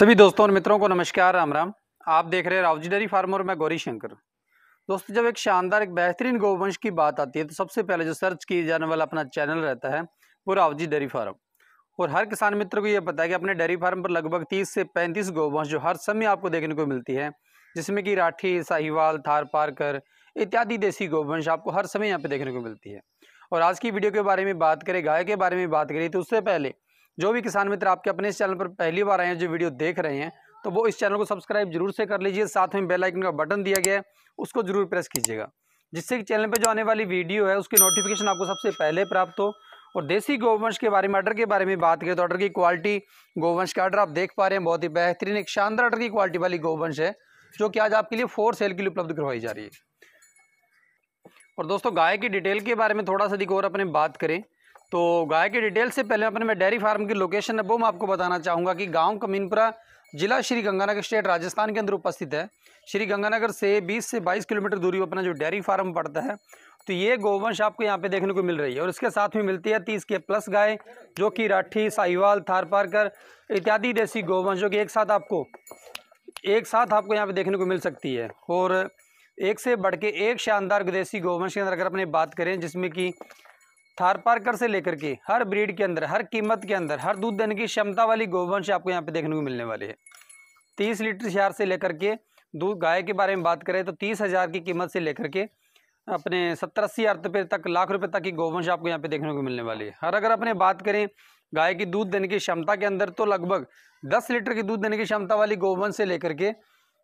सभी दोस्तों और मित्रों को नमस्कार राम राम आप देख रहे हैं रावजी डेरी फार्म और मैं गौरी शंकर दोस्तों जब एक शानदार एक बेहतरीन गोवंश की बात आती है तो सबसे पहले जो सर्च किए जाने वाला अपना चैनल रहता है वो रावजी डेयरी फार्म और हर किसान मित्र को ये पता है कि अपने डेयरी फार्म पर लगभग तीस से पैंतीस गोवंश जो हर समय आपको देखने को मिलती है जिसमें कि राठी साहिवाल थार पारकर इत्यादि देसी गोवंश आपको हर समय यहाँ पर देखने को मिलती है और आज की वीडियो के बारे में बात करें गाय के बारे में बात करें तो उससे पहले जो भी किसान मित्र आपके अपने इस चैनल पर पहली बार आए हैं जो वीडियो देख रहे हैं तो वो इस चैनल को सब्सक्राइब जरूर से कर लीजिए साथ में बेल आइकन का बटन दिया गया है उसको जरूर प्रेस कीजिएगा जिससे कि चैनल पर जो आने वाली वीडियो है उसकी नोटिफिकेशन आपको सबसे पहले प्राप्त हो और देसी गोवंश के बारे में अडर के बारे में बात करें तो ऑर्डर की क्वालिटी गोवंश का अडर आप देख पा रहे हैं बहुत ही बेहतरीन एक शानदार अडर की क्वालिटी वाली गोवंश है जो कि आज आपके लिए फोर सेल के लिए उपलब्ध करवाई जा रही है और दोस्तों गाय की डिटेल के बारे में थोड़ा सा अधिक और अपने बात करें तो गाय की डिटेल से पहले अपने मैं डेयरी फार्म की लोकेशन है वो मैं आपको बताना चाहूँगा कि गाँव कमीनपुरा जिला श्री गंगानगर स्टेट राजस्थान के अंदर उपस्थित है श्री गंगानगर से 20 से 22 किलोमीटर दूरी पर अपना जो डेयरी फार्म पड़ता है तो ये गोवंश आपको यहाँ पे देखने को मिल रही है और इसके साथ में मिलती है तीस के प्लस गाय जो कि राठी साहिवाल थारपारकर इत्यादि देसी गोवंश जो कि एक साथ आपको एक साथ आपको यहाँ पे देखने को मिल सकती है और एक से बढ़ के एक शानदार देसी गोवंश के अंदर अगर अपने बात करें जिसमें कि थार पार्कर से लेकर के हर ब्रीड के अंदर हर कीमत के अंदर हर दूध देने की क्षमता वाली गोवंश आपको यहाँ पे देखने को मिलने वाली है तीस लीटर शहर से लेकर के दूध गाय के बारे में बात करें तो तीस हज़ार की कीमत से लेकर के अपने सत्तर अस्सी अर्थ रुपये तक लाख रुपए तक की गोवंश आपको यहाँ पे देखने को मिलने वाली है और अगर अपने बात करें गाय की दूध देने की क्षमता के अंदर तो लगभग दस लीटर की दूध देने की क्षमता वाली गोवंश से लेकर के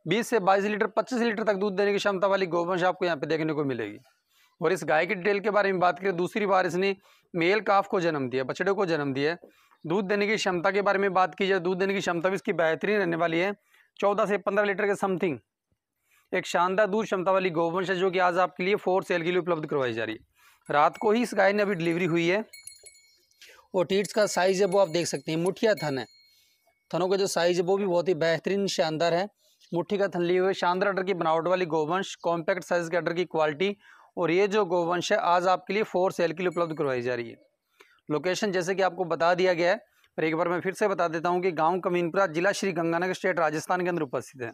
बीस से बाईस लीटर पच्चीस लीटर तक दूध देने की क्षमता वाली गोवंश आपको यहाँ पे देखने को मिलेगी और इस गाय की डिटेल के बारे में बात करें दूसरी बार इसने मेल काफ को जन्म दिया बछड़े को जन्म दिया है दूध देने की क्षमता के बारे में बात की जाए दूध देने की क्षमता भी इसकी बेहतरीन रहने वाली है चौदह से पंद्रह लीटर के समथिंग एक शानदार दूध क्षमता वाली गोवंश है जो कि आज आपके लिए फोर सेल के लिए उपलब्ध करवाई जा रही है रात को ही इस गाय ने अभी डिलीवरी हुई है और टीट्स का साइज़ है वो आप देख सकते हैं मुठिया थन है थनों का जो साइज़ है वो भी बहुत ही बेहतरीन शानदार है मुट्ठी का थन लिए हुए शानदार अडर की बनावट वाली गोवंश कॉम्पैक्ट साइज़ के अडर की क्वालिटी और ये जो गोवंश है आज आपके लिए फोर सेल के लिए उपलब्ध करवाई जा रही है लोकेशन जैसे कि आपको बता दिया गया है पर एक बार मैं फिर से बता देता हूँ कि गाँव कमीनपुरा जिला श्री गंगानगर स्टेट राजस्थान के अंदर उपस्थित है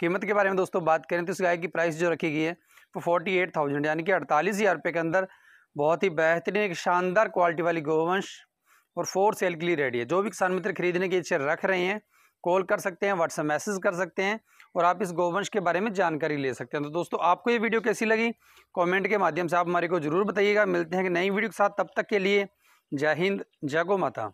कीमत के बारे में दोस्तों बात करें तो इस गाय की प्राइस जो रखी गई है वो फोर्टी एट थाउजेंड यानी कि अड़तालीस हज़ार रुपये के अंदर बहुत ही बेहतरीन एक शानदार क्वालिटी वाली गोवंश और फोर सेल के लिए रेडी है जो भी किसान मित्र खरीदने की इच्छा रख रहे हैं कॉल कर सकते हैं व्हाट्सएप मैसेज कर सकते हैं और आप इस गोवंश के बारे में जानकारी ले सकते हैं तो दोस्तों आपको ये वीडियो कैसी लगी कमेंट के माध्यम से आप हमारे को ज़रूर बताइएगा मिलते हैं कि नई वीडियो के साथ तब तक के लिए जय हिंद जय गो माता